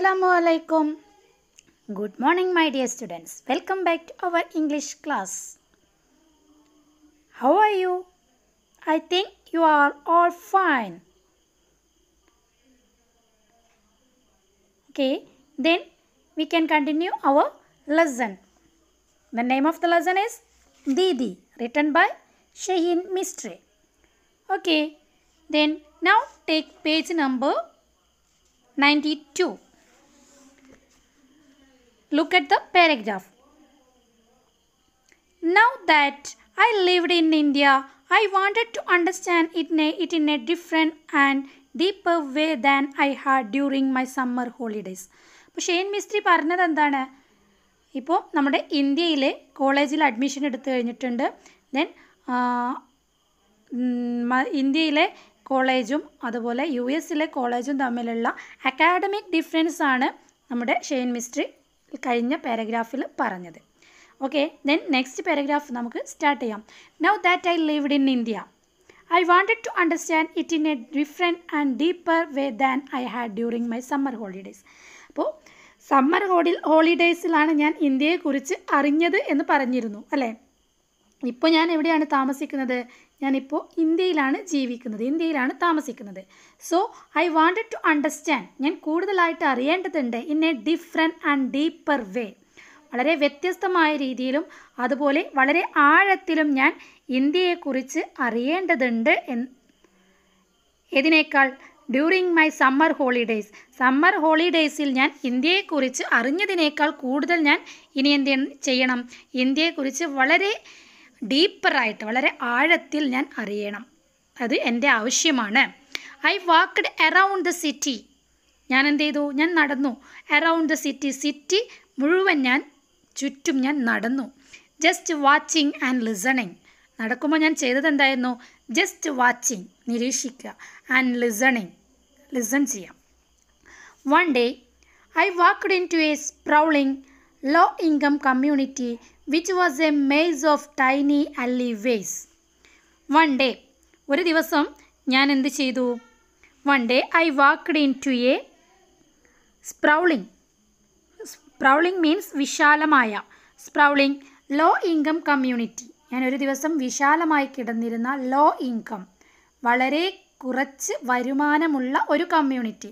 Assalamu alaikum. Good morning, my dear students. Welcome back to our English class. How are you? I think you are all fine. Okay, then we can continue our lesson. The name of the lesson is Didi, written by Shaheen Mistre. Okay, then now take page number 92. Look at the paragraph. Now that I lived in India, I wanted to understand it in a, it in a different and deeper way than I had during my summer holidays. അപ്പോൾ Shane Mistry പറഞ്ഞത് എന്താണ് ഇപ്പോൾ നമ്മുടെ ഇന്ത്യയിൽ കോളേജിൽ admission എടുത്തു കഴിഞ്ഞിട്ടുണ്ട് then ഇന്ത്യയിലെ കോളേജും അതുപോലെ യു എസിലെ കോളേജും തമ്മിലുള്ള അക്കാഡമിക് ഡിഫറൻസ് ആണ് നമ്മുടെ ഷെയ്ൻ മിസ്ട്രി കഴിഞ്ഞ പാരഗ്രാഫിൽ പറഞ്ഞത് ഓക്കെ ദെൻ നെക്സ്റ്റ് പാരഗ്രാഫ് നമുക്ക് സ്റ്റാർട്ട് ചെയ്യാം now that I lived in India I wanted to understand it in a different and deeper way than I had during my summer holidays അപ്പോൾ summer ഹോളി ഹോളിഡേയ്സിലാണ് ഞാൻ ഇന്ത്യയെക്കുറിച്ച് അറിഞ്ഞത് എന്ന് പറഞ്ഞിരുന്നു അല്ലേ ഇപ്പോൾ ഞാൻ എവിടെയാണ് താമസിക്കുന്നത് ഞാനിപ്പോൾ ഇന്ത്യയിലാണ് ജീവിക്കുന്നത് ഇന്ത്യയിലാണ് താമസിക്കുന്നത് so I wanted to understand ഞാൻ കൂടുതലായിട്ട് അറിയേണ്ടതുണ്ട് in a different and deeper way വളരെ വ്യത്യസ്തമായ രീതിയിലും അതുപോലെ വളരെ ആഴത്തിലും ഞാൻ ഇന്ത്യയെക്കുറിച്ച് അറിയേണ്ടതുണ്ട് എന്ന് ഇതിനേക്കാൾ during my summer holidays summer ഹോളിഡേയ്സിൽ ഞാൻ ഇന്ത്യയെക്കുറിച്ച് അറിഞ്ഞതിനേക്കാൾ കൂടുതൽ ഞാൻ ഇനി എന്ത് ചെയ്യണം ഇന്ത്യയെക്കുറിച്ച് വളരെ ഡീപ്പറായിട്ട് വളരെ ആഴത്തിൽ ഞാൻ അറിയണം അത് എൻ്റെ ആവശ്യമാണ് I walked around the city ഞാൻ എന്ത് ചെയ്തു ഞാൻ നടന്നു അറൗണ്ട് ദ സിറ്റി സിറ്റി മുഴുവൻ ഞാൻ ചുറ്റും ഞാൻ നടന്നു ജസ്റ്റ് വാച്ചിങ് ആൻഡ് ലിസണിങ് നടക്കുമ്പോൾ ഞാൻ ചെയ്തത് എന്തായിരുന്നു ജസ്റ്റ് വാച്ചിങ് നിരീക്ഷിക്കുക ആൻഡ് ലിസണിങ് ലിസൺ ചെയ്യാം one day I walked into a sprawling low income community which was a maze of tiny alleyways. One day, ഒരു ദിവസം ഞാൻ എന്ത് ചെയ്തു one day I walked into a sprawling sprawling means വിശാലമായ sprawling low income community ഞാൻ ഒരു ദിവസം വിശാലമായി കിടന്നിരുന്ന ലോ ഇൻകം വളരെ കുറച്ച് വരുമാനമുള്ള ഒരു community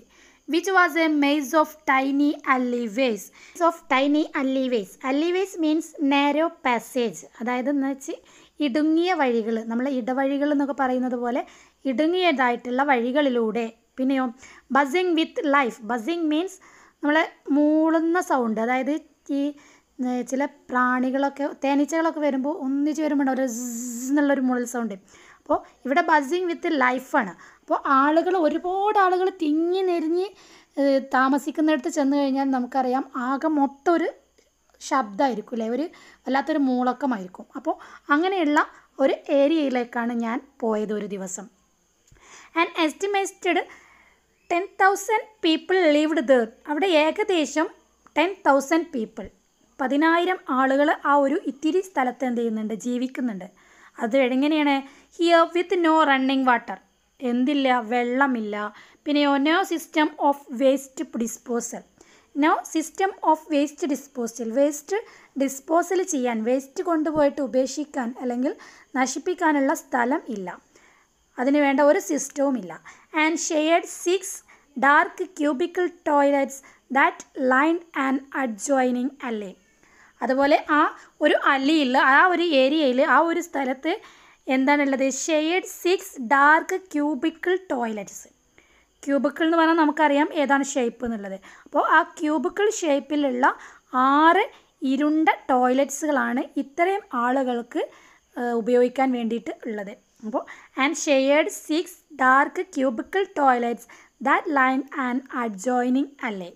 which was a maze of tiny alleyways of tiny alleyways alleyways means narrow passage അതായത് എന്ന് വെച്ച് ഇടുങ്ങിയ വഴികൾ നമ്മൾ ഇടവഴികൾ എന്നൊക്കെ പറയുന്നത് പോലെ ഇടുങ്ങിയതായിട്ടുള്ള വഴികളിലൂടെ പിന്നെയോ buzzing with life buzzing means നമ്മൾ മൂളുന്ന സൗണ്ട് അതായത് ഈ ചില പ്രാണികളൊക്കെ തേനീച്ചകളൊക്കെ വരുമ്പോൾ ഒന്നിച്ച് വരുമ്പോൾ ഒരു എന്നുള്ളൊരു മുഴൽ സൗണ്ട് അപ്പോൾ ഇവിടെ ബസിങ് വിത്ത് ലൈഫാണ് അപ്പോൾ ആളുകൾ ഒരുപാട് ആളുകൾ തിങ്ങി നെരിഞ്ഞ് താമസിക്കുന്നിടത്ത് ചെന്ന് കഴിഞ്ഞാൽ നമുക്കറിയാം ആകെ മൊത്തം ഒരു ശബ്ദമായിരിക്കും അല്ലേ ഒരു വല്ലാത്തൊരു മൂളക്കമായിരിക്കും അപ്പോൾ അങ്ങനെയുള്ള ഒരു ഏരിയയിലേക്കാണ് ഞാൻ പോയത് ഒരു ദിവസം and estimated ten thousand people lived there അവിടെ ഏകദേശം ടെൻ തൗസൻഡ് പീപ്പിൾ പതിനായിരം ആളുകൾ ആ ഒരു ഇത്തിരി സ്ഥലത്ത് എന്ത് ചെയ്യുന്നുണ്ട് ജീവിക്കുന്നുണ്ട് അത് എങ്ങനെയാണ് here with no running water എന്തില്ല വെള്ളമില്ല പിന്നെ no system of waste disposal no system of waste disposal waste disposal ചെയ്യാൻ വേസ്റ്റ് കൊണ്ടുപോയിട്ട് ഉപേക്ഷിക്കാൻ അല്ലെങ്കിൽ നശിപ്പിക്കാനുള്ള സ്ഥലം ഇല്ല അതിന് വേണ്ട ഒരു സിസ്റ്റവും ഇല്ല and shared six dark cubicle toilets that line and adjoining അല്ലേ അതുപോലെ ആ ഒരു അല്ലിയിൽ ആ ഒരു ഏരിയയിൽ ആ ഒരു സ്ഥലത്ത് എന്താണുള്ളത് shared six dark cubicle toilets cubicle എന്ന് പറഞ്ഞാൽ നമുക്കറിയാം ഏതാണ് ഷേപ്പ് എന്നുള്ളത് അപ്പോൾ ആ ക്യൂബിക്കിൾ ഷേപ്പിലുള്ള ആറ് ഇരുണ്ട ടോയ്ലറ്റ്സുകളാണ് ഇത്രയും ആളുകൾക്ക് ഉപയോഗിക്കാൻ വേണ്ടിയിട്ട് ഉള്ളത് അപ്പോൾ and shared six dark cubicle toilets that line and adjoining അല്ലേ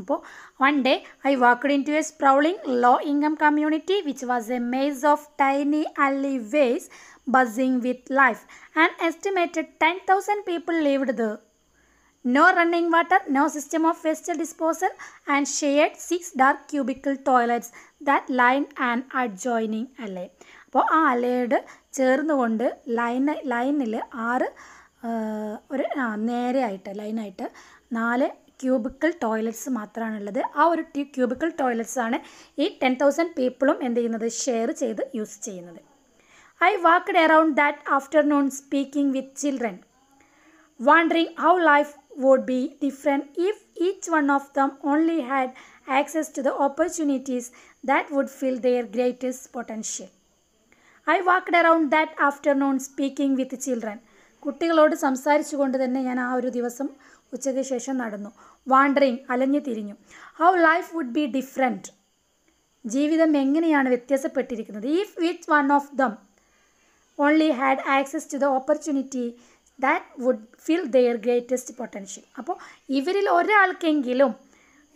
അപ്പോൾ One day, I walked into a sprawling low-income community which was a maze of tiny alleyways buzzing with life. An estimated 10,000 people lived there. No running water, no system of waste disposal, and shared six dark cubicle toilets that lined an adjoining alley. അപ്പോൾ ആ അലയോട് ചേർന്നുകൊണ്ട് line ലൈനിൽ ആറ് ഒരു നേരെയായിട്ട് ലൈനായിട്ട് നാല് cubical toilets മാത്രമാണുള്ളത് ആ ഒരു ക്യൂബിക്കൽ ടോയ്ലറ്റ്സ് ആണ് ഈ ടെൻ തൗസൻഡ് പീപ്പിളും എന്ത് ചെയ്യുന്നത് ഷെയർ ചെയ്ത് യൂസ് ചെയ്യുന്നത് I walked around that afternoon speaking with children wondering how life would be different if each one of them only had access to the opportunities that would fill their greatest potential I walked around that afternoon speaking with children കുട്ടികളോട് സംസാരിച്ചുകൊണ്ട് തന്നെ ഞാൻ ആ ഒരു ദിവസം ഉച്ചയ്ക്ക് ശേഷം നടന്നു വാണ്ടറിങ് അലഞ്ഞു തിരിഞ്ഞു how life would be different ജീവിതം എങ്ങനെയാണ് വ്യത്യാസപ്പെട്ടിരിക്കുന്നത് if which one of them only had access to the opportunity that would fill their greatest potential അപ്പോൾ ഇവരിൽ ഒരാൾക്കെങ്കിലും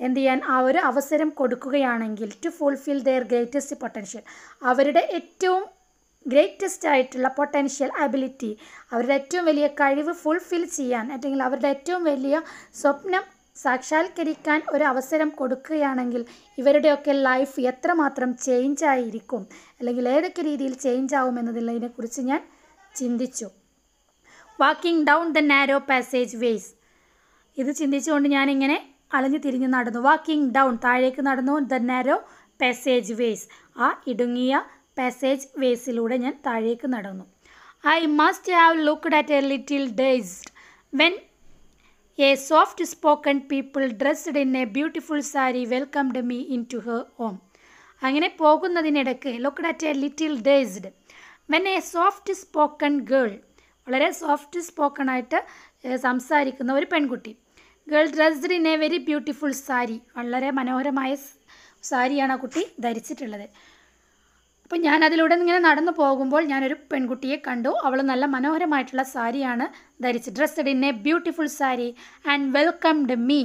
എന്ത് ചെയ്യാൻ ആ ഒരു അവസരം കൊടുക്കുകയാണെങ്കിൽ to fulfil their greatest potential അവരുടെ ഏറ്റവും ഗ്രേറ്റസ്റ്റ് ആയിട്ടുള്ള പൊട്ടൻഷ്യൽ അബിലിറ്റി അവരുടെ ഏറ്റവും വലിയ കഴിവ് ഫുൾഫിൽ ചെയ്യാൻ അല്ലെങ്കിൽ അവരുടെ ഏറ്റവും വലിയ സ്വപ്നം സാക്ഷാത്കരിക്കാൻ ഒരു അവസരം കൊടുക്കുകയാണെങ്കിൽ ഇവരുടെയൊക്കെ ലൈഫ് എത്രമാത്രം ചേഞ്ച് ആയിരിക്കും അല്ലെങ്കിൽ ഏതൊക്കെ രീതിയിൽ ചേഞ്ച് ആവും എന്നതിനെക്കുറിച്ച് ഞാൻ ചിന്തിച്ചു walking down the narrow passageways ഇത് ചിന്തിച്ചുകൊണ്ട് ഞാനിങ്ങനെ അലഞ്ഞു തിരിഞ്ഞ് നടന്നു വാക്കിംഗ് ഡൗൺ താഴേക്ക് നടന്നു ദ നാരോ പാസേജ് വേസ് ആ ഇടുങ്ങിയ പാസേജ് വേസിലൂടെ ഞാൻ താഴേക്ക് നടന്നു I must have looked at a little dazed when a soft spoken people dressed in a beautiful sari welcomed me into her home അങ്ങനെ പോകുന്നതിനിടയ്ക്ക് looked at a little dazed when a soft spoken girl വളരെ soft spoken ആയിട്ട് സംസാരിക്കുന്ന ഒരു പെൺകുട്ടി girl dressed in a very beautiful sari വളരെ മനോഹരമായ സാരിയാണ് ആ കുട്ടി ധരിച്ചിട്ടുള്ളത് അപ്പോൾ ഞാൻ അതിലൂടെ ഇങ്ങനെ നടന്നു പോകുമ്പോൾ ഞാനൊരു പെൺകുട്ടിയെ കണ്ടു അവൾ നല്ല മനോഹരമായിട്ടുള്ള സാരിയാണ് ധരിച്ച് dressed in a beautiful sari and welcomed me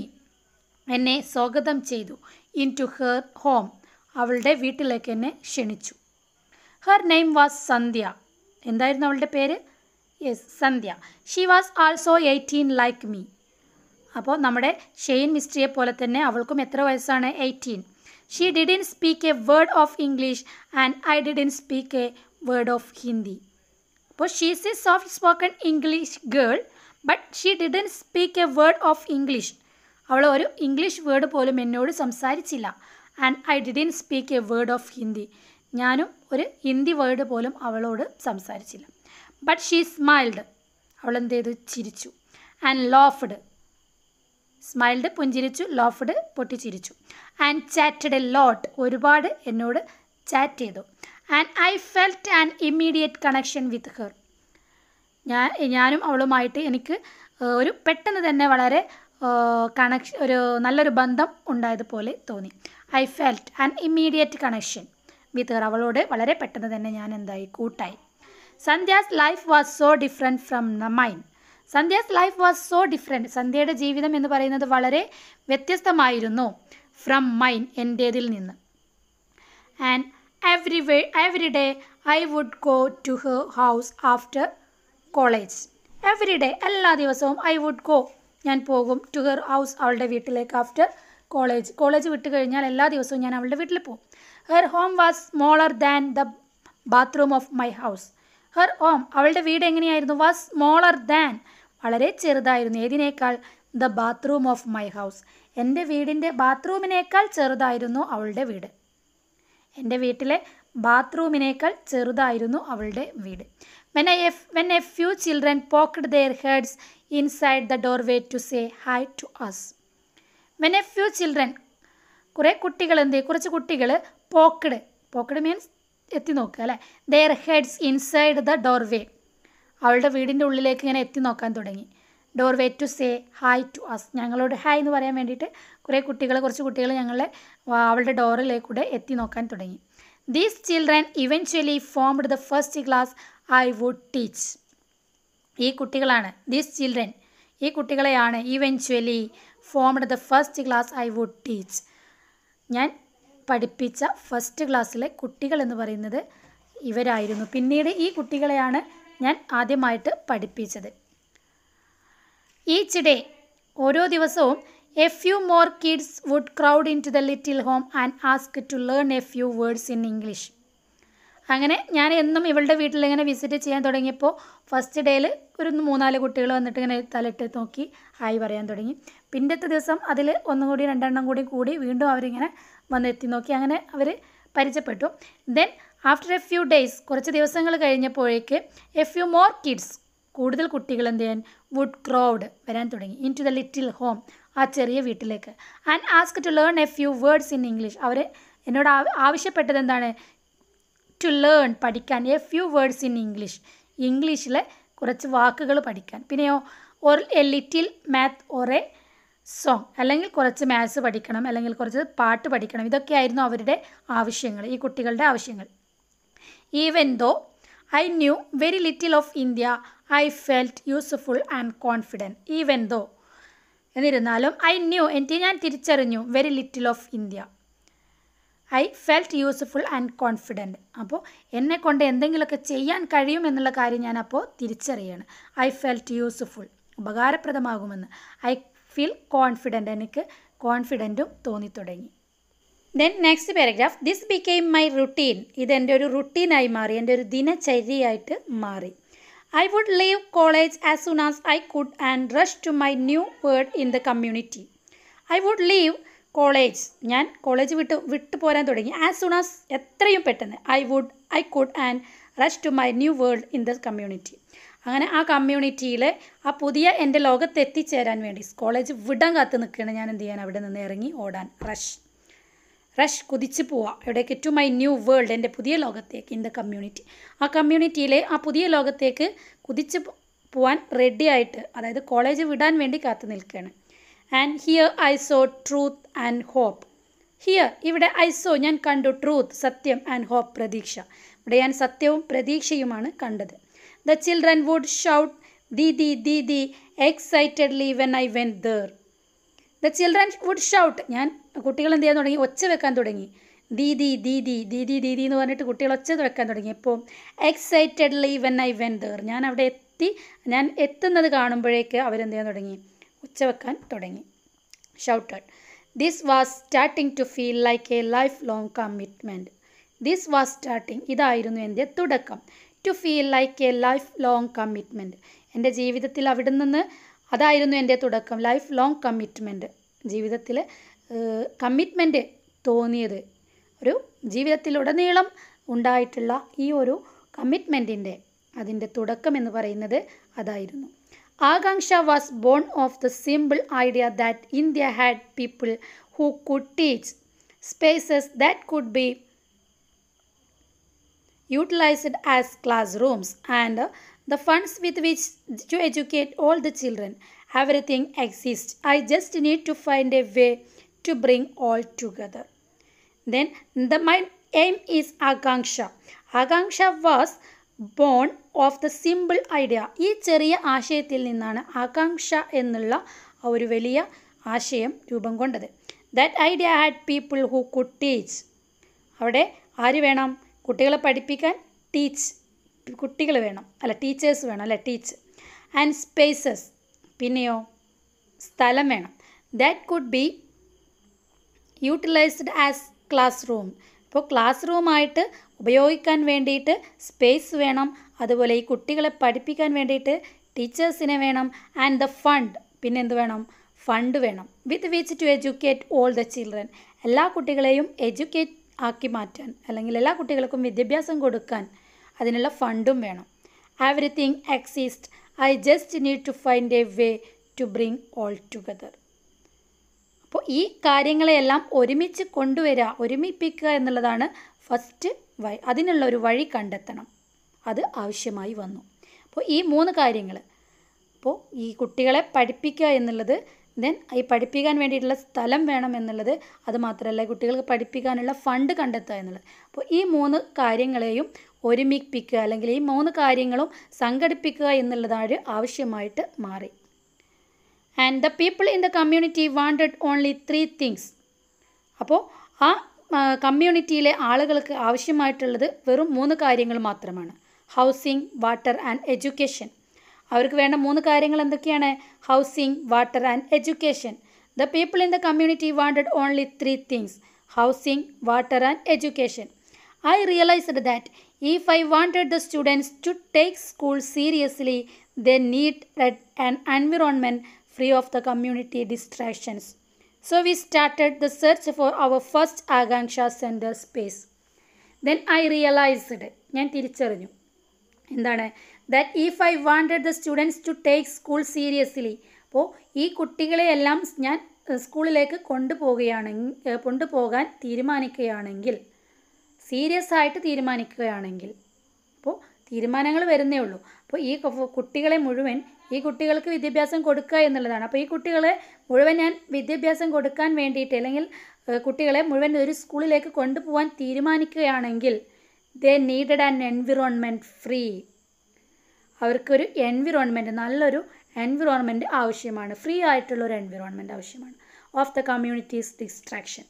എന്നെ സ്വാഗതം ചെയ്തു ഇൻ ടു ഹെർ ഹോം അവളുടെ വീട്ടിലേക്ക് എന്നെ ക്ഷണിച്ചു ഹെർ നെയിം വാസ് സന്ധ്യ എന്തായിരുന്നു അവളുടെ പേര് yes Sandhya she was also eighteen like me അപ്പോൾ നമ്മുടെ ഷെയ്ൻ മിസ്റ്റിയെ പോലെ തന്നെ അവൾക്കും എത്ര വയസ്സാണ് eighteen she didn't speak a word of English and I didn't speak a word of Hindi അപ്പോൾ she's a soft spoken English girl but she didn't speak a word of English അവൾ ഒരു ഇംഗ്ലീഷ് വേർഡ് പോലും എന്നോട് സംസാരിച്ചില്ല and I didn't speak a word of Hindi ഞാനും ഒരു Hindi word പോലും അവളോട് സംസാരിച്ചില്ല ബട്ട് ഷീ സ്മൈൽഡ് അവൾ എന്ത് ചെയ്തു ചിരിച്ചു ആൻഡ് ലോഫ്ഡ് സ്മൈൽഡ് പുഞ്ചിരിച്ചു ലോഫ്ഡ് പൊട്ടിച്ചിരിച്ചു ആൻഡ് ചാറ്റഡ് എ ലോട്ട് ഒരുപാട് എന്നോട് ചാറ്റ് ചെയ്തു and I felt and immediate connection with her ഞാൻ ഞാനും അവളുമായിട്ട് എനിക്ക് ഒരു പെട്ടെന്ന് തന്നെ വളരെ കണക്ഷൻ ഒരു നല്ലൊരു ബന്ധം ഉണ്ടായതുപോലെ തോന്നി I felt and immediate connection with her അവളോട് വളരെ പെട്ടെന്ന് തന്നെ ഞാൻ എന്തായി കൂട്ടായി Sandhya's life was so different from the mind Sandhya's life was so different സന്ധ്യയുടെ ജീവിതം എന്ന് പറയുന്നത് വളരെ വ്യത്യസ്തമായിരുന്നു ഫ്രം മൈൻ എൻ്റേതിൽ നിന്ന് and every way every day I would go to her house after college every day എല്ലാ ദിവസവും ഐ വുഡ് ഗോ ഞാൻ പോകും ടു ഹെർ ഹൗസ് അവളുടെ വീട്ടിലേക്ക് ആഫ്റ്റർ കോളേജ് കോളേജ് വിട്ട് കഴിഞ്ഞാൽ എല്ലാ ദിവസവും ഞാൻ അവളുടെ വീട്ടിൽ പോകും her home was smaller than the bathroom of my house her home അവളുടെ വീട് എങ്ങനെയായിരുന്നു വാസ് സ്മോളർ ദാൻ വളരെ ചെറുതായിരുന്നു ഏതിനേക്കാൾ the bathroom of my house എൻ്റെ വീടിൻ്റെ ബാത്റൂമിനേക്കാൾ ചെറുതായിരുന്നു അവളുടെ വീട് എൻ്റെ വീട്ടിലെ ബാത്റൂമിനേക്കാൾ ചെറുതായിരുന്നു അവളുടെ വീട് when I F when a few children poked their heads inside the doorway to say hi to us when a few children കുറേ കുട്ടികൾ എന്ത് കുറച്ച് കുട്ടികൾ പോക്കഡ് പോക്കഡ് മീൻസ് എത്തി നോക്കുക അല്ലേ their heads inside the doorway അവളുടെ വീടിൻ്റെ ഉള്ളിലേക്ക് ഇങ്ങനെ എത്തി നോക്കാൻ തുടങ്ങി doorway to say hi to us ഞങ്ങളോട് ഹായ് എന്ന് പറയാൻ വേണ്ടിയിട്ട് കുറേ കുട്ടികൾ കുറച്ച് കുട്ടികൾ ഞങ്ങളെ അവളുടെ ഡോറിലേക്കൂടെ എത്തി നോക്കാൻ തുടങ്ങി these children eventually formed the first class I would teach ഈ കുട്ടികളാണ് ദീസ് ചിൽഡ്രൻ ഈ കുട്ടികളെയാണ് eventually formed the first class I would teach ഞാൻ പഠിപ്പിച്ച ഫസ്റ്റ് ക്ലാസ്സിലെ കുട്ടികൾ എന്ന് പറയുന്നത് ഇവരായിരുന്നു പിന്നീട് ഈ കുട്ടികളെയാണ് ഞാൻ ആദ്യമായിട്ട് പഠിപ്പിച്ചത് ഈച്ച് ഡേ ഓരോ ദിവസവും a few more kids would crowd into the little home and ask to learn a few words in English അങ്ങനെ ഞാൻ എന്നും ഇവളുടെ വീട്ടിൽ ഇങ്ങനെ വിസിറ്റ് ചെയ്യാൻ തുടങ്ങിയപ്പോൾ ഫസ്റ്റ് ഡേയിൽ ഒരു മൂന്നാല് കുട്ടികൾ വന്നിട്ട് ഇങ്ങനെ തലിട്ട് നോക്കി ഹായ് പറയാൻ തുടങ്ങി പിന്നത്തെ ദിവസം അതിൽ ഒന്നും കൂടി രണ്ടെണ്ണം കൂടി കൂടി വീണ്ടും അവരിങ്ങനെ വന്നെത്തി നോക്കി അങ്ങനെ അവർ പരിചയപ്പെട്ടു then after a few days കുറച്ച് ദിവസങ്ങൾ കഴിഞ്ഞപ്പോഴേക്ക് എ ഫ്യൂ മോർ കിഡ്സ് കൂടുതൽ കുട്ടികൾ എന്ത് ചെയ്യാൻ വുഡ് ക്രൗഡ് വരാൻ തുടങ്ങി into the little home ആ ചെറിയ വീട്ടിലേക്ക് and ask to learn a few words in English അവർ എന്നോട് ആവശ്യപ്പെട്ടത് എന്താണ് ടു ലേൺ പഠിക്കാൻ a few words in English ഇംഗ്ലീഷിലെ കുറച്ച് വാക്കുകൾ പഠിക്കാൻ പിന്നെയോ ഒരു a little math or a song അല്ലെങ്കിൽ കുറച്ച് മാത്സ് പഠിക്കണം അല്ലെങ്കിൽ കുറച്ച് പാട്ട് പഠിക്കണം ഇതൊക്കെയായിരുന്നു അവരുടെ ആവശ്യങ്ങൾ ഈ കുട്ടികളുടെ ആവശ്യങ്ങൾ Even though I knew very little of India, I felt useful and confident. Even though എന്നിരുന്നാലും ഐ ന്യൂ എനിക്ക് ഞാൻ തിരിച്ചറിഞ്ഞു very little of India I felt useful and confident അപ്പോൾ എന്നെക്കൊണ്ട് എന്തെങ്കിലുമൊക്കെ ചെയ്യാൻ കഴിയും എന്നുള്ള കാര്യം ഞാൻ അപ്പോൾ തിരിച്ചറിയാണ് ഐ ഫെൽറ്റ് യൂസ്ഫുൾ ഉപകാരപ്രദമാകുമെന്ന് ഐ ഫീൽ കോൺഫിഡൻ്റ് എനിക്ക് കോൺഫിഡൻറ്റും തോന്നി തുടങ്ങി then next paragraph this became my routine ഇതെൻ്റെ ഒരു റുട്ടീനായി മാറി എൻ്റെ ഒരു ദിനചര്യയായിട്ട് മാറി I would leave college as soon as I could and rush to my new world in the community I would leave college ഞാൻ കോളേജ് വിട്ട് വിട്ടു പോരാൻ തുടങ്ങി ആസ് സൂൺ ആസ് എത്രയും പെട്ടെന്ന് I would I could and rush to my new world in the community അങ്ങനെ ആ കമ്മ്യൂണിറ്റിയിൽ ആ പുതിയ എൻ്റെ ലോകത്ത് എത്തിച്ചേരാൻ വേണ്ടി കോളേജ് വിടാൻ കാത്ത് നിൽക്കുകയാണ് ഞാൻ എന്ത് ചെയ്യാൻ അവിടെ നിന്ന് ഇറങ്ങി ഓടാൻ റഷ് റഷ് കുതിച്ചു പോവാം എവിടേക്ക് ടു മൈ ന്യൂ വേൾഡ് എൻ്റെ പുതിയ ലോകത്തേക്ക് ഇൻ ദ കമ്മ്യൂണിറ്റി ആ കമ്മ്യൂണിറ്റിയിലെ ആ പുതിയ ലോകത്തേക്ക് കുതിച്ച് പോവാൻ റെഡിയായിട്ട് അതായത് കോളേജ് വിടാൻ വേണ്ടി കാത്തു നിൽക്കുകയാണ് and here I saw truth and hope here ഇവിടെ ഐ സോ ഞാൻ കണ്ടു ട്രൂത്ത് സത്യം ആൻഡ് ഹോപ്പ് പ്രതീക്ഷ ഇവിടെ ഞാൻ സത്യവും പ്രതീക്ഷയുമാണ് കണ്ടത് the children would shout the the the the excitedly when I when there the children would shout ഞാൻ കുട്ടികൾ എന്ത് ചെയ്യാൻ തുടങ്ങി ഒച്ച വെക്കാൻ തുടങ്ങി ദീദി ദീദി ദീദി ദീദി എന്ന് പറഞ്ഞിട്ട് കുട്ടികൾ ഒച്ച വെക്കാൻ തുടങ്ങി ഇപ്പോൾ excitedly when I when there ഞാൻ അവിടെ എത്തി ഞാൻ എത്തുന്നത് കാണുമ്പോഴേക്ക് അവരെന്ത് ചെയ്യാൻ തുടങ്ങി ഒച്ച വെക്കാൻ തുടങ്ങി shouted this was starting to feel like a lifelong commitment this was starting ഇതായിരുന്നു എൻ്റെ തുടക്കം to feel like a lifelong commitment എൻ്റെ ജീവിതത്തിൽ അവിടെ നിന്ന് അതായിരുന്നു എൻ്റെ തുടക്കം ലൈഫ് ലോങ് കമ്മിറ്റ്മെൻറ്റ് ജീവിതത്തിൽ കമ്മിറ്റ്മെൻറ്റ് തോന്നിയത് ഒരു ജീവിതത്തിലുടനീളം ഉണ്ടായിട്ടുള്ള ഈ ഒരു കമ്മിറ്റ്മെൻറ്റിൻ്റെ അതിൻ്റെ തുടക്കം എന്ന് പറയുന്നത് അതായിരുന്നു Akanksha was born of the simple idea that India had people who could teach spaces that could be utilised as classrooms and The funds with which to educate all the children. Everything exists. I just need to find a way to bring all together. Then the, my aim is Akanksha. Akanksha was born of the simple idea ee cheriya aashayathil ninnana ആകാംക്ഷ ennulla oru വലിയ aashayam roopam kondathu that idea had people who could teach avade aari venam kutikale പഠിപ്പിക്കാൻ teach കുട്ടികൾ വേണം അല്ല teachers വേണം അല്ലെ teach and spaces പിന്നെയോ സ്ഥലം വേണം that could be utilised as classroom ഇപ്പോൾ ക്ലാസ് റൂമായിട്ട് ഉപയോഗിക്കാൻ വേണ്ടിയിട്ട് സ്പേസ് വേണം അതുപോലെ ഈ കുട്ടികളെ പഠിപ്പിക്കാൻ വേണ്ടിയിട്ട് ടീച്ചേഴ്സിനെ വേണം ആൻഡ് ദ ഫണ്ട് പിന്നെ എന്ത് വേണം ഫണ്ട് വേണം with which to educate all the children എല്ലാ കുട്ടികളെയും എഡ്യൂക്കേറ്റ് ആക്കി മാറ്റാൻ അല്ലെങ്കിൽ എല്ലാ കുട്ടികൾക്കും വിദ്യാഭ്യാസം കൊടുക്കാൻ അതിനുള്ള ഫണ്ടും വേണം everything exist I just need to find a way to bring all together അപ്പോൾ ഈ കാര്യങ്ങളെല്ലാം ഒരുമിച്ച് കൊണ്ടുവരിക ഒരുമിപ്പിക്കുക എന്നുള്ളതാണ് ഫസ്റ്റ് വഴി അതിനുള്ള ഒരു വഴി കണ്ടെത്തണം അത് ആവശ്യമായി വന്നു അപ്പോൾ ഈ മൂന്ന് കാര്യങ്ങൾ അപ്പോൾ ഈ കുട്ടികളെ പഠിപ്പിക്കുക എന്നുള്ളത് ദെൻ ഈ പഠിപ്പിക്കാൻ വേണ്ടിയിട്ടുള്ള സ്ഥലം വേണം എന്നുള്ളത് അതുമാത്രമല്ല കുട്ടികൾക്ക് പഠിപ്പിക്കാനുള്ള ഫണ്ട് കണ്ടെത്തുക എന്നുള്ളത് അപ്പോൾ ഈ മൂന്ന് കാര്യങ്ങളെയും ഒരുമിപ്പിക്കുക അല്ലെങ്കിൽ ഈ മൂന്ന് കാര്യങ്ങളും സംഘടിപ്പിക്കുക എന്നുള്ളതാണ് ആവശ്യമായിട്ട് മാറി and the people in the community wanted only three things അപ്പോൾ ആ കമ്മ്യൂണിറ്റിയിലെ ആളുകൾക്ക് ആവശ്യമായിട്ടുള്ളത് വെറും മൂന്ന് കാര്യങ്ങൾ മാത്രമാണ് ഹൗസിംഗ് വാട്ടർ ആൻഡ് എഡ്യൂക്കേഷൻ അവർക്ക് വേണ്ട മൂന്ന് കാര്യങ്ങൾ എന്തൊക്കെയാണ് housing water and education the people in the community wanted only three things housing water and education I realized that if I wanted the students to take school seriously, they need an environment free of the community distractions. So we started the search for our first Aganksha Center space. Then I realized ഞാൻ തിരിച്ചറിഞ്ഞു എന്താണ് that if I wanted the students to take school seriously അപ്പോൾ ഈ കുട്ടികളെയെല്ലാം ഞാൻ സ്കൂളിലേക്ക് കൊണ്ടുപോവുകയാണ് കൊണ്ടുപോകാൻ തീരുമാനിക്കുകയാണെങ്കിൽ serious ആയിട്ട് തീരുമാനിക്കുകയാണെങ്കിൽ അപ്പോൾ തീരുമാനങ്ങൾ വരുന്നേ ഉള്ളൂ അപ്പോൾ ഈ കുട്ടികളെ മുഴുവൻ ഈ കുട്ടികൾക്ക് വിദ്യാഭ്യാസം കൊടുക്കുക എന്നുള്ളതാണ് അപ്പോൾ ഈ കുട്ടികളെ മുഴുവൻ ഞാൻ വിദ്യാഭ്യാസം കൊടുക്കാൻ വേണ്ടിയിട്ട് അല്ലെങ്കിൽ കുട്ടികളെ മുഴുവൻ ഒരു സ്കൂളിലേക്ക് കൊണ്ടുപോകാൻ തീരുമാനിക്കുകയാണെങ്കിൽ they needed an environment free അവർക്കൊരു എൻവിറോൺമെൻറ്റ് നല്ലൊരു എൻവിറോൺമെൻറ്റ് ആവശ്യമാണ് ഫ്രീ ആയിട്ടുള്ള ഒരു എൻവിറോൺമെൻറ്റ് ആവശ്യമാണ് ഓഫ് ദ കമ്മ്യൂണിറ്റീസ് ഡിസ്ട്രാക്ഷൻ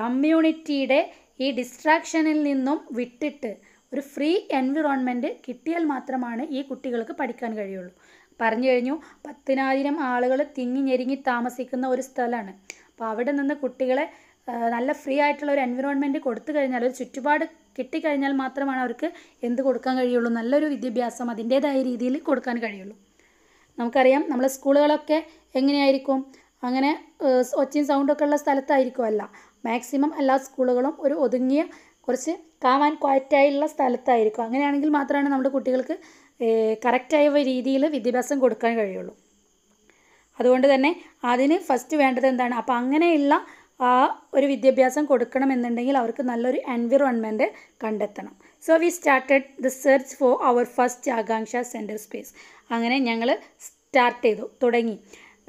കമ്മ്യൂണിറ്റിയുടെ ഈ ഡിസ്ട്രാക്ഷനിൽ നിന്നും വിട്ടിട്ട് ഒരു ഫ്രീ എൻവിറോൺമെൻറ്റ് കിട്ടിയാൽ മാത്രമാണ് ഈ കുട്ടികൾക്ക് പഠിക്കാൻ കഴിയുള്ളൂ പറഞ്ഞു കഴിഞ്ഞു പത്തിനായിരം ആളുകൾ തിങ്ങി ഞെരുങ്ങി താമസിക്കുന്ന ഒരു സ്ഥലമാണ് അപ്പോൾ അവിടെ നിന്ന് കുട്ടികളെ നല്ല ഫ്രീ ആയിട്ടുള്ള ഒരു എൻവിറോൺമെൻറ്റ് കൊടുത്തു കഴിഞ്ഞാൽ ഒരു ചുറ്റുപാട് കിട്ടിക്കഴിഞ്ഞാൽ മാത്രമാണ് അവർക്ക് എന്ത് കൊടുക്കാൻ കഴിയുള്ളൂ നല്ലൊരു വിദ്യാഭ്യാസം അതിൻ്റേതായ രീതിയിൽ കൊടുക്കാൻ കഴിയുള്ളൂ നമുക്കറിയാം നമ്മളെ സ്കൂളുകളൊക്കെ എങ്ങനെയായിരിക്കും അങ്ങനെ ഒച്ചയും സൗണ്ടൊക്കെ ഉള്ള സ്ഥലത്തായിരിക്കുമല്ല മാക്സിമം എല്ലാ സ്കൂളുകളും ഒരു ഒതുങ്ങിയ കുറച്ച് കാം ആൻഡ് ക്വയറ്റായുള്ള സ്ഥലത്തായിരിക്കും അങ്ങനെയാണെങ്കിൽ മാത്രമാണ് നമ്മുടെ കുട്ടികൾക്ക് കറക്റ്റായ രീതിയിൽ വിദ്യാഭ്യാസം കൊടുക്കാൻ കഴിയുള്ളൂ അതുകൊണ്ട് തന്നെ അതിന് ഫസ്റ്റ് വേണ്ടത് എന്താണ് അപ്പം അങ്ങനെയുള്ള ആ ഒരു വിദ്യാഭ്യാസം കൊടുക്കണമെന്നുണ്ടെങ്കിൽ അവർക്ക് നല്ലൊരു എൻവിറോൺമെൻറ്റ് കണ്ടെത്തണം so we started the search for our first Akanksha centre space അങ്ങനെ ഞങ്ങൾ സ്റ്റാർട്ട് ചെയ്തു തുടങ്ങി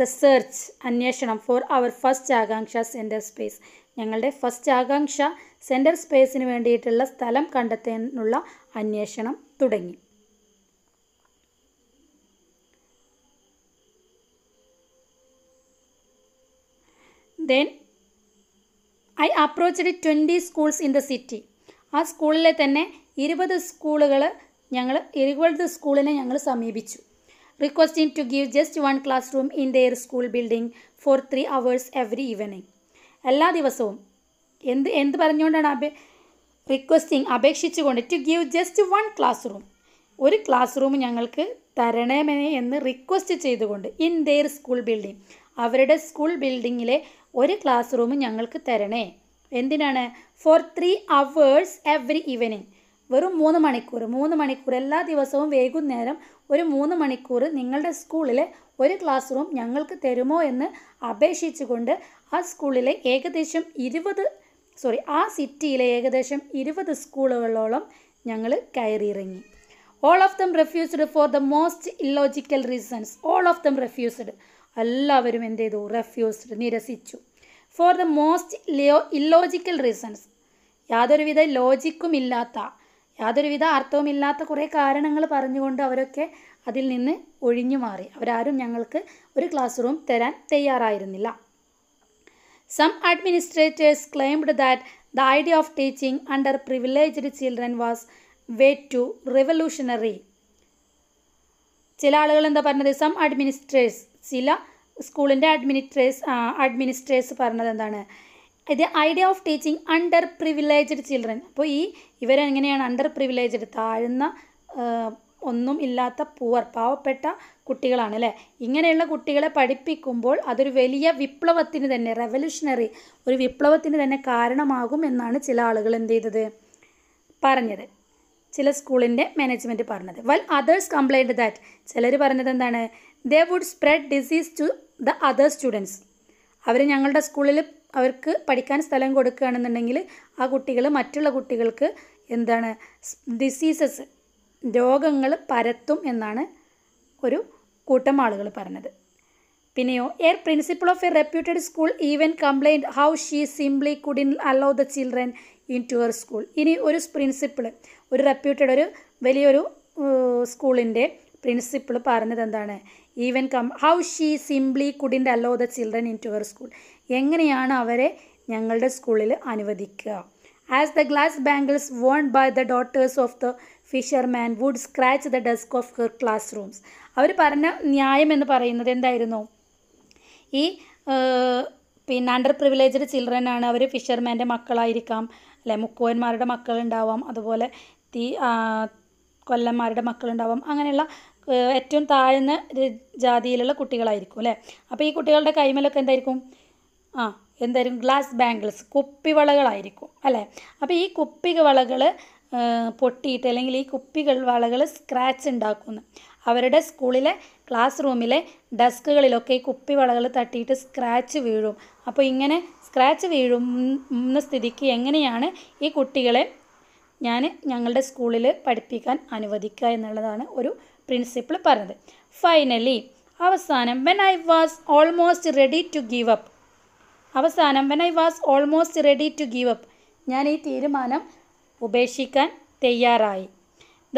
ദ സെർച്ച് അന്വേഷണം for our first Akanksha centre space ഞങ്ങളുടെ ഫസ്റ്റ് ആകാംക്ഷ സെൻറ്റർ സ്പേസിന് വേണ്ടിയിട്ടുള്ള സ്ഥലം കണ്ടെത്താനുള്ള അന്വേഷണം തുടങ്ങി then I approached twenty schools in the city ആ സ്കൂളിലെ തന്നെ ഇരുപത് സ്കൂളുകൾ ഞങ്ങൾ ഇരുപത് സ്കൂളിനെ ഞങ്ങൾ സമീപിച്ചു requesting to give just one classroom in their school building for three hours every evening എല്ലാ ദിവസവും എന്ത് എന്ത് പറഞ്ഞുകൊണ്ടാണ് അപേ റിക്വസ്റ്റിംഗ് അപേക്ഷിച്ചുകൊണ്ട് to give just one classroom ഒരു ക്ലാസ് റൂം ഞങ്ങൾക്ക് തരണമേ എന്ന് റിക്വസ്റ്റ് ചെയ്തുകൊണ്ട് ഇൻ ദെയർ സ്കൂൾ ബിൽഡിംഗ് അവരുടെ സ്കൂൾ ബിൽഡിങ്ങിലെ ഒരു ക്ലാസ് റൂം ഞങ്ങൾക്ക് തരണേ എന്തിനാണ് for three hours every evening വെറും മൂന്ന് മണിക്കൂർ മൂന്ന് മണിക്കൂർ എല്ലാ ദിവസവും വൈകുന്നേരം ഒരു മൂന്ന് മണിക്കൂർ നിങ്ങളുടെ സ്കൂളിലെ ഒരു ക്ലാസ് റൂം ഞങ്ങൾക്ക് തരുമോ എന്ന് അപേക്ഷിച്ചുകൊണ്ട് ആ സ്കൂളിലെ ഏകദേശം ഇരുപത് സോറി ആ സിറ്റിയിലെ ഏകദേശം ഇരുപത് സ്കൂളുകളോളം ഞങ്ങൾ കയറിയിറങ്ങി all of them refused for the most illogical reasons all of them refused എല്ലാവരും എന്ത് ചെയ്തു റെഫ്യൂസ്ഡ് നിരസിച്ചു for the most illogical reasons യാതൊരുവിധ ലോജിക്കും ഇല്ലാത്ത യാതൊരുവിധ അർത്ഥവുമില്ലാത്ത കുറേ കാരണങ്ങൾ പറഞ്ഞുകൊണ്ട് അവരൊക്കെ അതിൽ നിന്ന് ഒഴിഞ്ഞു മാറി അവരാരും ഞങ്ങൾക്ക് ഒരു ക്ലാസ് റൂം തരാൻ തയ്യാറായിരുന്നില്ല some administrators claimed that the idea of teaching underprivileged children was way too revolutionary ചില ആളുകൾ എന്താ പറഞ്ഞത് സം അഡ്മിനിസ്ട്രേഴ്സ് ചില സ്കൂളിൻ്റെ അഡ്മിനിസ്ട്രേഴ്സ് അഡ്മിനിസ്ട്രേഴ്സ് പറഞ്ഞത് എന്താണ് ഇത് idea of teaching underprivileged children അപ്പോൾ ഈ ഇവരെങ്ങനെയാണ് അണ്ടർ പ്രിവിലേജ്ഡ് താഴ്ന്ന ഒന്നും ഇല്ലാത്ത പൂവർ പാവപ്പെട്ട കുട്ടികളാണ് അല്ലേ ഇങ്ങനെയുള്ള കുട്ടികളെ പഠിപ്പിക്കുമ്പോൾ അതൊരു വലിയ വിപ്ലവത്തിന് തന്നെ റെവല്യൂഷണറി ഒരു വിപ്ലവത്തിന് തന്നെ കാരണമാകും എന്നാണ് ചില ആളുകൾ എന്ത് ചെയ്തത് പറഞ്ഞത് ചില സ്കൂളിൻ്റെ മാനേജ്മെൻറ്റ് പറഞ്ഞത് വെൽ അതേഴ്സ് കംപ്ലൈൻറ്റ് ദാറ്റ് ചിലർ പറഞ്ഞത് എന്താണ് they would spread disease to the others students അവർ ഞങ്ങളുടെ സ്കൂളിൽ അവർക്ക് പഠിക്കാൻ സ്ഥലം കൊടുക്കുകയാണെന്നുണ്ടെങ്കിൽ ആ കുട്ടികൾ മറ്റുള്ള കുട്ടികൾക്ക് എന്താണ് ഡിസീസസ് രോഗങ്ങൾ പരത്തും എന്നാണ് ഒരു കൂട്ടം ആളുകൾ പറഞ്ഞത് പിന്നെയോ a principal of a reputed school even complained how she simply couldn't allow the children into our school ഇനി ഒരു പ്രിൻസിപ്പിൾ ഒരു റെപ്യൂട്ടഡ് ഒരു വലിയൊരു സ്കൂളിൻ്റെ പ്രിൻസിപ്പിൾ പറഞ്ഞത് എന്താണ് even come how she simply couldn't allow the children into our school എങ്ങനെയാണ് അവരെ ഞങ്ങളുടെ സ്കൂളിൽ അനുവദിക്കുക as the glass bangles worn by the daughters of the fisherman would scratch the desk of her classrooms അവർ പറഞ്ഞ ന്യായം എന്ന് പറയുന്നത് എന്തായിരുന്നു ഈ പിന്നെ അണ്ടർ പ്രിവിലേജ്ഡ് ചിൽഡ്രൻ ആണ് അവർ ഫിഷർമാൻ്റെ മക്കളായിരിക്കാം അല്ലെ മുക്കുവന്മാരുടെ മക്കളുണ്ടാവാം അതുപോലെ തീ കൊല്ലന്മാരുടെ മക്കളുണ്ടാവാം അങ്ങനെയുള്ള ഏറ്റവും താഴ്ന്ന ജാതിയിലുള്ള കുട്ടികളായിരിക്കും അല്ലേ അപ്പോൾ ഈ കുട്ടികളുടെ കൈമലൊക്കെ എന്തായിരിക്കും ആ എന്തായിരിക്കും ഗ്ലാസ് ബാംഗിൾസ് കുപ്പിവളകളായിരിക്കും അല്ലേ അപ്പോൾ ഈ കുപ്പി വളകൾ പൊട്ടിയിട്ട് അല്ലെങ്കിൽ ഈ കുപ്പികൾ വളകൾ സ്ക്രാച്ച് ഉണ്ടാക്കുന്നു അവരുടെ സ്കൂളിലെ ക്ലാസ് റൂമിലെ ഡെസ്കുകളിലൊക്കെ ഈ കുപ്പി വളകൾ തട്ടിയിട്ട് സ്ക്രാച്ച് വീഴും അപ്പോൾ ഇങ്ങനെ സ്ക്രാച്ച് വീഴുന്ന സ്ഥിതിക്ക് എങ്ങനെയാണ് ഈ കുട്ടികളെ ഞാൻ ഞങ്ങളുടെ സ്കൂളിൽ പഠിപ്പിക്കാൻ അനുവദിക്കുക എന്നുള്ളതാണ് ഒരു പ്രിൻസിപ്പിൾ പറഞ്ഞത് ഫൈനലി അവസാനം when I was almost ready to give up അവസാനം when I was almost ready to give up ഞാൻ ഈ തീരുമാനം ഉപേക്ഷിക്കാൻ തയ്യാറായി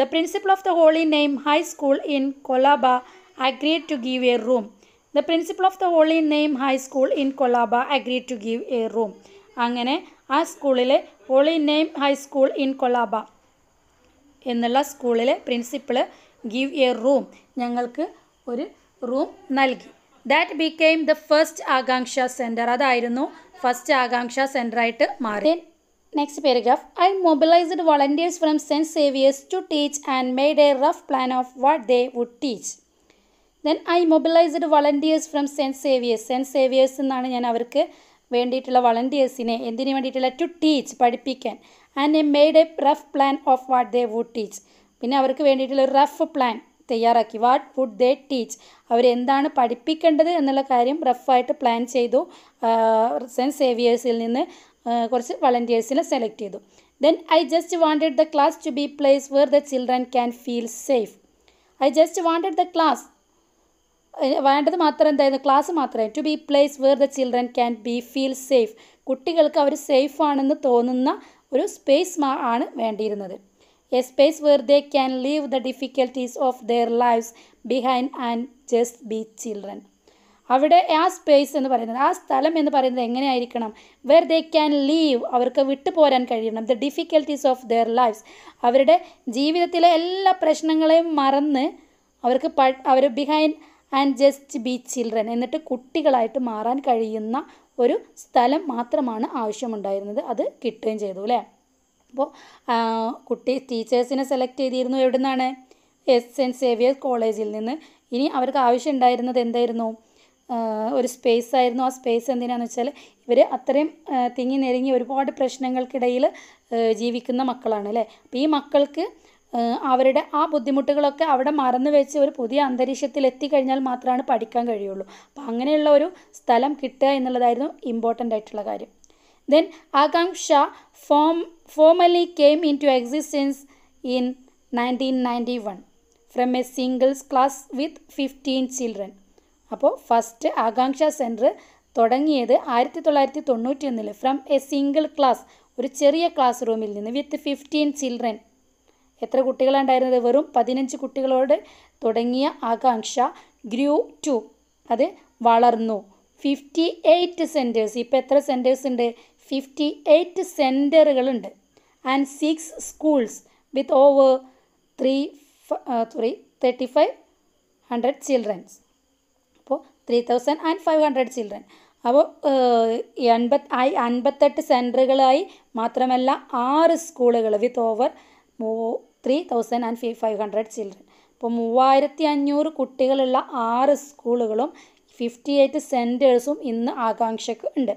the principal of the Holy Name high school in Colaba agreed to give a room the principal of the Holy Name high school in Colaba agreed to give a room അങ്ങനെ ആ സ്കൂളിലെ Holy Name high school in Colaba എന്നുള്ള സ്കൂളിലെ പ്രിൻസിപ്പിള് ഗീവ് എ റൂം ഞങ്ങൾക്ക് ഒരു room നൽകി that became the first Akanksha centre അതായിരുന്നു first ആകാംക്ഷ സെൻറ്ററായിട്ട് മാറി next paragraph I mobilised volunteers from saint Xavier's to teach and made A rough plan of what they would teach then I mobilised volunteers from saint Xavier's cent Xavier's എന്നാണ് ഞാൻ അവർക്ക് വേണ്ടിയിട്ടുള്ള വളണ്ടിയേഴ്സിനെ എന്തിനു വേണ്ടിയിട്ടുള്ള to teach പഠിപ്പിക്കാൻ and A made A rough plan of what they would teach പിന്നെ അവർക്ക് വേണ്ടിയിട്ടുള്ള ഒരു റഫ് പ്ലാൻ തയ്യാറാക്കി വാട്ട് വുഡ് ദേ ടീച്ച് അവരെന്താണ് പഠിപ്പിക്കേണ്ടത് എന്നുള്ള കാര്യം റഫായിട്ട് പ്ലാൻ ചെയ്തു സെൻറ്റ് സേവിയേഴ്സിൽ നിന്ന് കുറച്ച് വളണ്ടിയേഴ്സിനെ സെലക്ട് ചെയ്തു then I just wanted the class to be place where the children can feel safe I just wanted the class വേണ്ടത് മാത്രം എന്തായിരുന്നു ക്ലാസ് മാത്രമേ to be place where the children can be feel safe കുട്ടികൾക്ക് അവർ safe ആണെന്ന് തോന്നുന്ന ഒരു space ആണ് വേണ്ടിയിരുന്നത് a space where they can leave the difficulties of their lives behind and just be children അവിടെ ആ സ്പേസ് എന്ന് പറയുന്നത് ആ സ്ഥലം എന്ന് പറയുന്നത് എങ്ങനെയായിരിക്കണം വെർ ദേ ക്യാൻ ലീവ് അവർക്ക് വിട്ടുപോരാൻ കഴിയണം the difficulties of their lives അവരുടെ ജീവിതത്തിലെ എല്ലാ പ്രശ്നങ്ങളെയും മറന്ന് അവർക്ക് പ അവർ behind and just be children എന്നിട്ട് കുട്ടികളായിട്ട് മാറാൻ കഴിയുന്ന ഒരു സ്ഥലം മാത്രമാണ് ആവശ്യമുണ്ടായിരുന്നത് അത് കിട്ടുകയും ചെയ്തു അല്ലേ അപ്പോൾ കുട്ടി ടീച്ചേഴ്സിനെ സെലക്ട് ചെയ്തിരുന്നു എവിടെ നിന്നാണ് എസ് സെൻറ്റ് സേവിയേഴ്സ് കോളേജിൽ നിന്ന് ഇനി അവർക്ക് ആവശ്യം ഉണ്ടായിരുന്നത് എന്തായിരുന്നു ഒരു സ്പേസ് ആയിരുന്നു ആ സ്പേസ് എന്തിനാന്ന് വെച്ചാൽ ഇവർ അത്രയും തിങ്ങി നെരുങ്ങി ഒരുപാട് പ്രശ്നങ്ങൾക്കിടയിൽ ജീവിക്കുന്ന മക്കളാണ് അല്ലേ അപ്പോൾ ഈ മക്കൾക്ക് അവരുടെ ആ ബുദ്ധിമുട്ടുകളൊക്കെ അവിടെ മറന്നു വെച്ച് ഒരു പുതിയ അന്തരീക്ഷത്തിൽ എത്തിക്കഴിഞ്ഞാൽ മാത്രമാണ് പഠിക്കാൻ കഴിയുള്ളൂ അപ്പോൾ അങ്ങനെയുള്ള ഒരു സ്ഥലം കിട്ടുക എന്നുള്ളതായിരുന്നു ഇമ്പോർട്ടൻ്റ് ആയിട്ടുള്ള കാര്യം then Akanksha form formally came into existence in nineteen ninety one from a singles class with fifteen children അപ്പോൾ ഫസ്റ്റ് ആകാംക്ഷ സെൻറ്റർ തുടങ്ങിയത് ആയിരത്തി തൊള്ളായിരത്തി തൊണ്ണൂറ്റി ഒന്നിൽ ഫ്രം എ സിംഗിൾ ക്ലാസ് ഒരു ചെറിയ ക്ലാസ് റൂമിൽ നിന്ന് വിത്ത് ഫിഫ്റ്റീൻ ചിൽഡ്രൻ എത്ര കുട്ടികളുണ്ടായിരുന്നത് വെറും പതിനഞ്ച് കുട്ടികളോട് തുടങ്ങിയ ആകാംക്ഷ ഗ്രൂ ടു അത് വളർന്നു ഫിഫ്റ്റി എയ്റ്റ് സെൻറ്റേഴ്സ് ഇപ്പോൾ എത്ര സെൻറ്റേഴ്സ് ഉണ്ട് ഫിഫ്റ്റി എയ്റ്റ് സെൻറ്ററുകളുണ്ട് and six schools with over three sorry thirty five hundred childrens അപ്പോൾ three thousand and five hundred children അപ്പോൾ എൺപത് ആയി അൻപത്തെട്ട് സെൻറ്ററുകളായി മാത്രമല്ല ആറ് സ്കൂളുകൾ വിത്ത് ഓവർ മൂ three thousand and five hundred children അപ്പോൾ മൂവായിരത്തി അഞ്ഞൂറ് കുട്ടികളുള്ള ആറ് സ്കൂളുകളും ഫിഫ്റ്റി എയ്റ്റ് സെൻറ്റേഴ്സും ഇന്ന് ആകാംക്ഷക്ക് ഉണ്ട്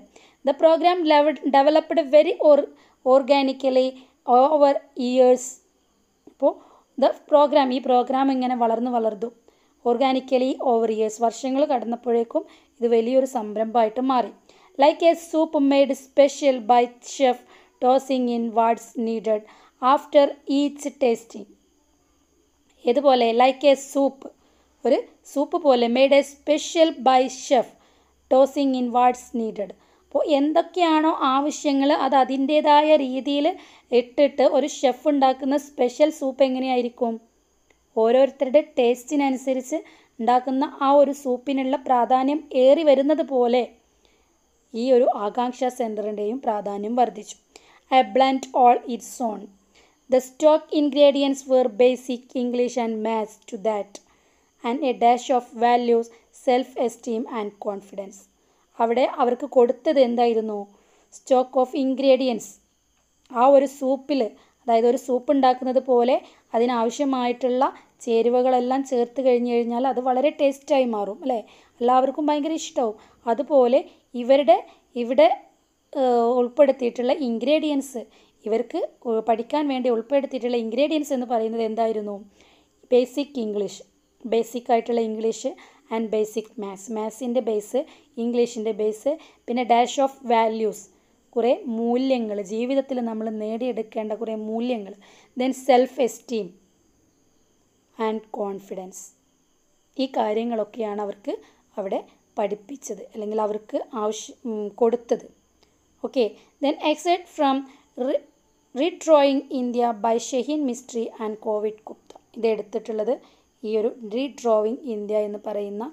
ദ പ്രോഗ്രാം ലെവ developed very or organically over years ഇപ്പോൾ ദ പ്രോഗ്രാം ഈ പ്രോഗ്രാം ഇങ്ങനെ വളർന്നു വളർന്നു ഓർഗാനിക്കലി ഓവർ ഇയേഴ്സ് വർഷങ്ങൾ കടന്നപ്പോഴേക്കും ഇത് വലിയൊരു സംരംഭമായിട്ട് മാറി like a soup made special by chef tossing in what's needed after each tasting ഇതുപോലെ ലൈക്ക് എ സൂപ്പ് ഒരു സൂപ്പ് പോലെ made a special by chef tossing in what's needed അപ്പോൾ എന്തൊക്കെയാണോ ആവശ്യങ്ങൾ അത് അതിൻ്റേതായ രീതിയിൽ ഇട്ടിട്ട് ഒരു ഷെഫ് ഉണ്ടാക്കുന്ന സ്പെഷ്യൽ സൂപ്പ് എങ്ങനെയായിരിക്കും ഓരോരുത്തരുടെ ടേസ്റ്റിനനുസരിച്ച് ഉണ്ടാക്കുന്ന ആ ഒരു സൂപ്പിനുള്ള പ്രാധാന്യം ഏറി വരുന്നത് പോലെ ഈ ഒരു ആകാംക്ഷ സെൻറ്ററിൻ്റെയും പ്രാധാന്യം വർദ്ധിച്ചു I blend all its on the stock ingredients were basic English and maths to that and a dash of values self esteem and confidence അവിടെ അവർക്ക് കൊടുത്തത് എന്തായിരുന്നു സ്റ്റോക്ക് ഓഫ് ഇൻഗ്രീഡിയൻസ് ആ ഒരു സൂപ്പിൽ അതായത് ഒരു സൂപ്പ് ഉണ്ടാക്കുന്നത് പോലെ അതിനാവശ്യമായിട്ടുള്ള ചേരുവകളെല്ലാം ചേർത്ത് കഴിഞ്ഞ് കഴിഞ്ഞാൽ അത് വളരെ ടേസ്റ്റായി മാറും അല്ലേ എല്ലാവർക്കും ഭയങ്കര ഇഷ്ടമാവും അതുപോലെ ഇവരുടെ ഇവിടെ ഉൾപ്പെടുത്തിയിട്ടുള്ള ഇൻഗ്രീഡിയൻസ് ഇവർക്ക് പഠിക്കാൻ വേണ്ടി ഉൾപ്പെടുത്തിയിട്ടുള്ള ഇൻഗ്രീഡിയൻസ് എന്ന് പറയുന്നത് എന്തായിരുന്നു ബേസിക് ഇംഗ്ലീഷ് ബേസിക് ആയിട്ടുള്ള ഇംഗ്ലീഷ് ആൻഡ് ബേസിക് മാത്സ് മാത്സിൻ്റെ ബേസ് ഇംഗ്ലീഷിൻ്റെ ബേസ് പിന്നെ ഡാഷ് ഓഫ് വാല്യൂസ് കുറേ മൂല്യങ്ങൾ ജീവിതത്തിൽ നമ്മൾ നേടിയെടുക്കേണ്ട കുറേ മൂല്യങ്ങൾ then self esteem and confidence ഈ കാര്യങ്ങളൊക്കെയാണ് അവർക്ക് അവിടെ പഠിപ്പിച്ചത് അല്ലെങ്കിൽ അവർക്ക് ആവശ്യം കൊടുത്തത് okay then excerpt from redrawing India by Shaheen Mistry and കോവിഡ് ഗുപ്ത ഇത് എടുത്തിട്ടുള്ളത് ഈ ഒരു റീഡ്രോയിങ് ഇന്ത്യ എന്ന് പറയുന്ന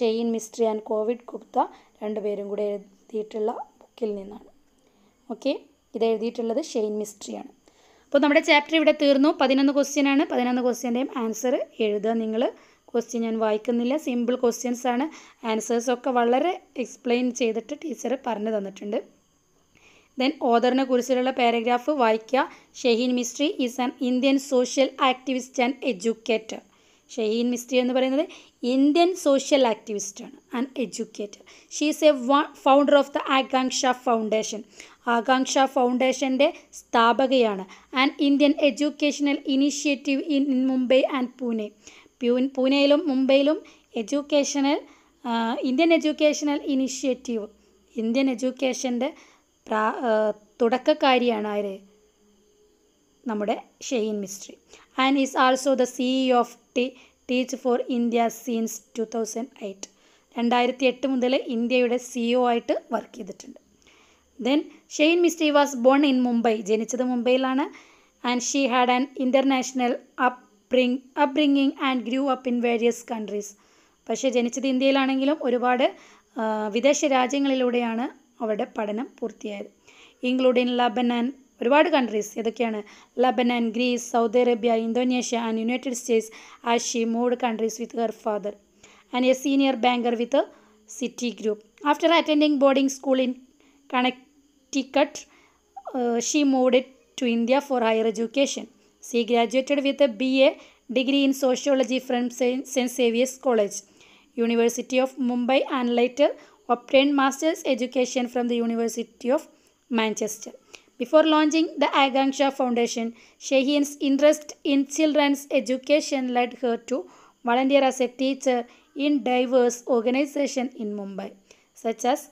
ഷെയ്ൻ മിസ്ട്രി ആൻഡ് കോവിഡ് ഗുപ്ത രണ്ടുപേരും കൂടെ എഴുതിയിട്ടുള്ള ബുക്കിൽ നിന്നാണ് ഓക്കെ ഇത് എഴുതിയിട്ടുള്ളത് ഷെയ്ൻ മിസ്ട്രിയാണ് അപ്പോൾ നമ്മുടെ ചാപ്റ്റർ ഇവിടെ തീർന്നു പതിനൊന്ന് ക്വസ്റ്റ്യനാണ് പതിനൊന്ന് ക്വസ്റ്റ്യൻ്റെയും ആൻസർ എഴുതുക നിങ്ങൾ ക്വസ്റ്റ്യൻ ഞാൻ വായിക്കുന്നില്ല സിമ്പിൾ ക്വസ്റ്റ്യൻസ് ആണ് ആൻസേഴ്സ് ഒക്കെ വളരെ എക്സ്പ്ലെയിൻ ചെയ്തിട്ട് ടീച്ചർ പറഞ്ഞു തന്നിട്ടുണ്ട് ദെൻ ഓദറിനെ കുറിച്ചുള്ള പാരഗ്രാഫ് വായിക്കുക Shaheen Mistry is an Indian social activist and educator Shaheen Mistry എന്ന് പറയുന്നത് ഇന്ത്യൻ സോഷ്യൽ ആക്ടിവിസ്റ്റാണ് and educator she is a founder of the Akanksha foundation Akanksha ഫൗണ്ടേഷൻ്റെ സ്ഥാപകയാണ് and Indian educational initiative in Mumbai and Pune പൂനെയിലും മുംബൈയിലും educational Indian educational initiative Indian എഡ്യൂക്കേഷൻ്റെ പ്രാ തുടക്കക്കാരിയാണ് ആര് നമ്മുടെ Shaheen Mistry and is also the CEO of ടി teach for India since two thousand eight രണ്ടായിരത്തി എട്ട് മുതൽ ഇന്ത്യയുടെ ഒ ആയിട്ട് വർക്ക് ചെയ്തിട്ടുണ്ട് then Shaheen Mistry was born in Mumbai ജനിച്ചത് മുംബൈയിലാണ് and she had an international up bring up bringing and grew up in various countries പക്ഷേ ജനിച്ചത് ഇന്ത്യയിലാണെങ്കിലും ഒരുപാട് വിദേശ രാജ്യങ്ങളിലൂടെയാണ് അവരുടെ പഠനം പൂർത്തിയായത് ഇൻക്ലൂഡിങ് ലബനൻ ഒരുപാട് കൺട്രീസ് ഏതൊക്കെയാണ് Lebanon Greece Saudi Arabia Indonesia and United States as she moved countries with her father and a senior banker with Citigroup after attending boarding school in Connecticut she moved to India for higher education she graduated with B A degree in sociology from saint Xavier's college university of Mumbai and later obtained master's education from the university of Manchester Before launching the Aganksha Foundation, Shahin's interest in children's education led her to volunteer as a teacher in diverse organizations in Mumbai, such as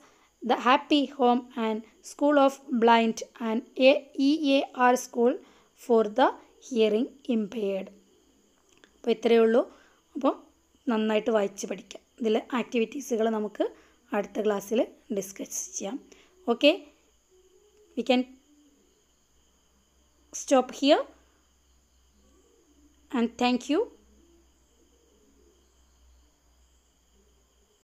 the Happy Home and School of Blind and EAR School for the hearing impaired അപ്പോൾ ഇത്രയേ ഉള്ളൂ അപ്പോൾ നന്നായിട്ട് വായിച്ച് പഠിക്കാം ഇതിൽ ആക്ടിവിറ്റീസുകൾ നമുക്ക് അടുത്ത ക്ലാസ്സിൽ ഡിസ്കസ് ചെയ്യാം okay we can stop here and thank you